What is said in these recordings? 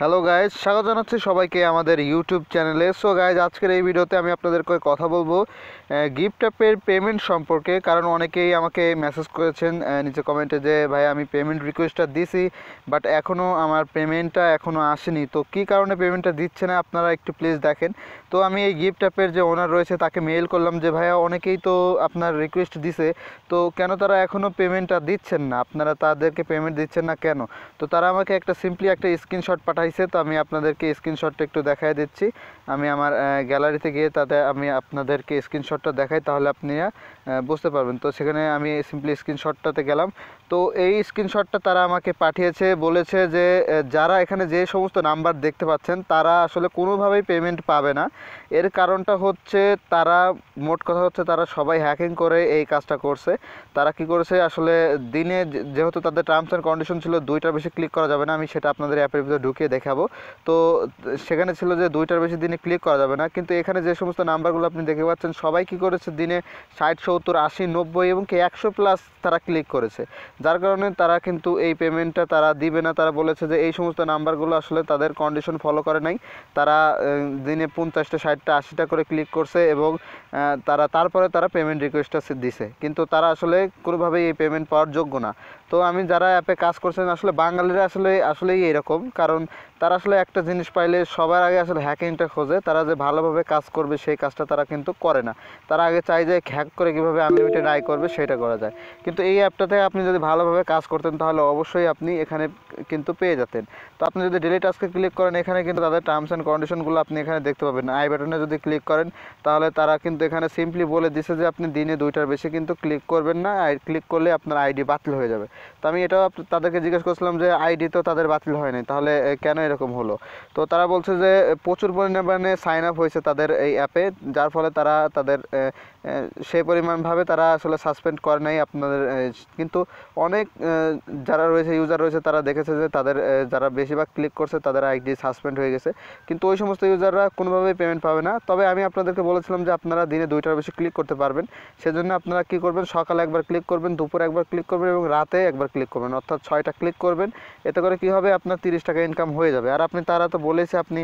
hello guys স্বাগত জানাচ্ছি সবাইকে আমাদের ইউটিউব চ্যানেলে সো গাইজ আজকের এই ভিডিওতে আমি আপনাদের কথা বলবো গিফট অ্যাপের পেমেন্ট সম্পর্কে কারণ অনেকেই আমাকে মেসেজ করেছেন নিচে কমেন্টে যে ভাই আমি পেমেন্ট রিকোয়েস্টটা দিছি বাট এখনও আমার পেমেন্টটা এখনও আসেনি তো কি কারণে পেমেন্টটা দিচ্ছে না আপনারা একটু প্লিজ দেখেন তো আমি এই গিফট অ্যাপের যে ওনার রয়েছে তাকে মেইল করলাম যে ভাইয়া অনেকেই তো আপনার রিকোয়েস্ট দিছে তো কেন তারা এখনও পেমেন্টটা দিচ্ছেন না আপনারা তাদেরকে পেমেন্ট দিচ্ছেন না কেন তো তারা আমাকে একটা সিম্পলি একটা স্ক্রিনশট পাঠায় হয়েছে তো আমি আপনাদেরকে স্ক্রিনশটটা একটু দেখাই দিচ্ছি আমি আমার গ্যালারিতে গিয়ে তাতে আমি আপনাদেরকে স্ক্রিনশটটা দেখাই তাহলে আপনি বুঝতে পারবেন তো সেখানে আমি সিম্পলি স্ক্রিনশটটাতে গেলাম তো এই স্ক্রিনশটটা তারা আমাকে পাঠিয়েছে বলেছে যে যারা এখানে যে সমস্ত নাম্বার দেখতে পাচ্ছেন তারা আসলে কোনোভাবেই পেমেন্ট পাবে না এর কারণটা হচ্ছে তারা মোট কথা হচ্ছে তারা সবাই হ্যাকিং করে এই কাজটা করছে তারা কি করেছে আসলে দিনে যেহেতু তাদের টার্মস অ্যান্ড কন্ডিশন ছিল দুইটার বেশি ক্লিক করা যাবে না আমি সেটা আপনাদের অ্যাপের ভিতরে ঢুকিয়ে দেখাবো তো সেখানে ছিল যে দুইটার বেশি দিনে ক্লিক করা যাবে না কিন্তু এখানে যে সমস্ত নাম্বারগুলো আপনি দেখতে পাচ্ছেন সবাই কি করেছে দিনে ষাট সত্তর আশি নব্বই এবং কি একশো প্লাস তারা ক্লিক করেছে যার কারণে তারা কিন্তু এই পেমেন্টটা তারা দিবে না তারা বলেছে যে এই সমস্ত নাম্বারগুলো আসলে তাদের কন্ডিশন ফলো করে নাই তারা দিনে পঞ্চাশটা ষাটটা আশিটা করে ক্লিক করছে এবং তারা তারপরে তারা পেমেন্ট রিকোয়েস্টটা দিছে কিন্তু তারা আসলে কোনোভাবেই এই পেমেন্ট পাওয়ার যোগ্য না তো আমি যারা অ্যাপে কাজ করছেন আসলে বাঙালিরা আসলে আসলেই এরকম কারণ তারা আসলে একটা জিনিস পাইলে সবার আগে আসলে হ্যাকিংটা খোঁজে তারা যে ভালোভাবে কাজ করবে সেই কাজটা তারা কিন্তু করে না তারা আগে চাই যে হ্যাক করে কীভাবে আনলিমিটেড আয় করবে সেটা করা যায় কিন্তু এই অ্যাপটাতে আপনি যদি ভালোভাবে কাজ করতেন তাহলে অবশ্যই আপনি এখানে কিন্তু পেয়ে যেতেন তো আপনি যদি ডেলি টাস্কে ক্লিক করেন এখানে কিন্তু তাদের টার্মস অ্যান্ড কন্ডিশনগুলো আপনি এখানে দেখতে পাবেন আই বাটনে যদি ক্লিক করেন তাহলে তারা কিন্তু এখানে সিম্পলি বলে দিছে যে আপনি দিনে দুইটার বেশি কিন্তু ক্লিক করবেন না আর ক্লিক করলে আপনার আইডি বাতিল হয়ে যাবে তো আমি এটাও তাদেরকে জিজ্ঞেস করছিলাম যে আইডি তো তাদের বাতিল হয়নি তাহলে কেন কেন এরকম হলো তো তারা বলছে যে প্রচুর পরিমাণে সাইন আপ হয়েছে তাদের এই অ্যাপে যার ফলে তারা তাদের সেই পরিমাণভাবে তারা আসলে সাসপেন্ড করে নাই আপনাদের কিন্তু অনেক যারা রয়েছে ইউজার রয়েছে তারা দেখেছে যে তাদের যারা বেশিরভাগ ক্লিক করছে তাদের আইডি সাসপেন্ড হয়ে গেছে কিন্তু ওই সমস্ত ইউজাররা কোনোভাবেই পেমেন্ট পাবে না তবে আমি আপনাদেরকে বলেছিলাম যে আপনারা দিনে দুইটার বেশি ক্লিক করতে পারবেন সেজন্য আপনারা কি করবেন সকালে একবার ক্লিক করবেন দুপুরে একবার ক্লিক করবেন এবং রাতে একবার ক্লিক করবেন অর্থাৎ ছয়টা ক্লিক করবেন এতে করে কি হবে আপনার তিরিশ টাকা ইনকাম হয়ে যাবে আর আপনি তারা তো বলেছে আপনি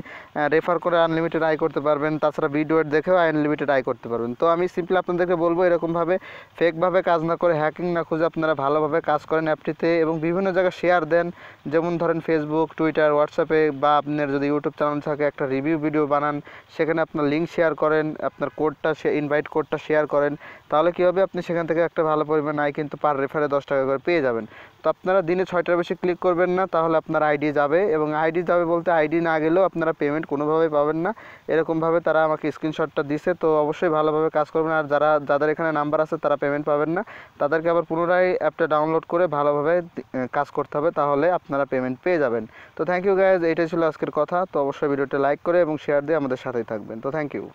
রেফার করে আনলিমিটেড আয় করতে পারবেন তাছাড়া ভিডিও দেখেও আনলিমিটেড আয় করতে পারবেন তো আমি সিম্পলি আপনাদেরকে বলবো এরকমভাবে ফেকভাবে কাজ না করে হ্যাকিং না খুঁজে আপনারা ভালোভাবে কাজ করেন অ্যাপটিতে এবং বিভিন্ন জায়গায় শেয়ার দেন যেমন ধরেন ফেসবুক টুইটার হোয়াটসঅ্যাপে বা আপনার যদি ইউটিউব চ্যানেল থাকে একটা রিভিউ ভিডিও বানান সেখানে আপনার লিঙ্ক শেয়ার করেন আপনার কোডটা ইনভাইট কোডটা শেয়ার করেন তাহলে কী হবে আপনি সেখান থেকে একটা ভালো পরিমাণ আয় কিন্তু পার রেফারে দশ টাকা করে পেয়ে যাবেন তো আপনারা দিনে ছয়টার বেশি ক্লিক করবেন না তাহলে আপনার আইডি যাবে এবং আইডি যাবে বলতে আইডি না গেলেও আপনারা পেমেন্ট কোনোভাবেই পাবেন না এরকমভাবে তারা আমাকে স্ক্রিনশটটা দিছে তো অবশ্যই ভালোভাবে কাজ করবেন আর যারা যাদের এখানে নাম্বার আছে তারা পেমেন্ট পাবেন না তাদেরকে আবার পুনরায় অ্যাপটা ডাউনলোড করে ভালোভাবে কাজ করতে হবে তাহলে আপনারা পেমেন্ট পেয়ে যাবেন তো থ্যাংক ইউ গাইজ এটাই ছিল আজকের কথা তো অবশ্যই ভিডিওটা লাইক করে এবং শেয়ার দিয়ে আমাদের সাথেই থাকবেন তো থ্যাংক ইউ